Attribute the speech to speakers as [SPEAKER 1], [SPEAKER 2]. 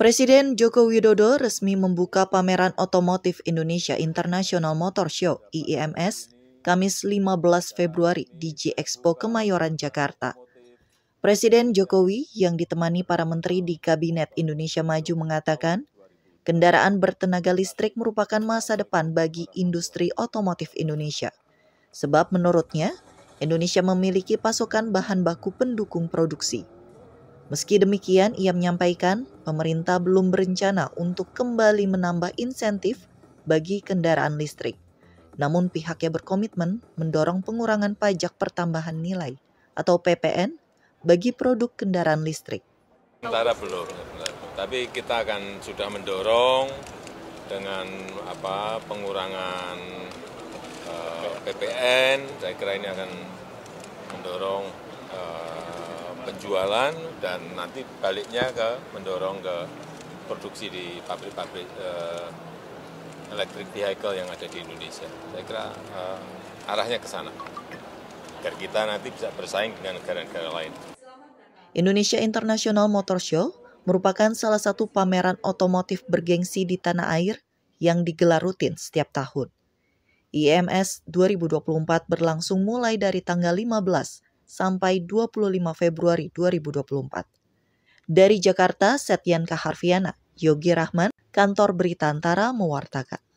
[SPEAKER 1] Presiden Joko Widodo resmi membuka pameran otomotif Indonesia International Motor Show IIMS e Kamis 15 Februari di J Expo Kemayoran Jakarta. Presiden Jokowi yang ditemani para menteri di Kabinet Indonesia Maju mengatakan, kendaraan bertenaga listrik merupakan masa depan bagi industri otomotif Indonesia. Sebab menurutnya, Indonesia memiliki pasokan bahan baku pendukung produksi. Meski demikian, ia menyampaikan pemerintah belum berencana untuk kembali menambah insentif bagi kendaraan listrik. Namun pihaknya berkomitmen mendorong pengurangan pajak pertambahan nilai atau PPN bagi produk kendaraan listrik.
[SPEAKER 2] Sementara belum, tapi kita akan sudah mendorong dengan apa pengurangan uh, eh, PPN. Saya kira ini akan mendorong penjualan dan nanti baliknya ke mendorong ke produksi di pabrik-pabrik uh, eh, elektrik vehicle yang ada di Indonesia. Saya kira uh, arahnya ke sana. Agar kita nanti bisa bersaing dengan negara-negara lain.
[SPEAKER 1] Indonesia International Motor Show merupakan salah satu pameran otomotif bergengsi di tanah air yang digelar rutin setiap tahun. IMS 2024 berlangsung mulai dari tanggal 15 sampai 25 Februari 2024. Dari Jakarta, Setian Kaharfiana, Yogi Rahman, Kantor Berita Antara mewartakan.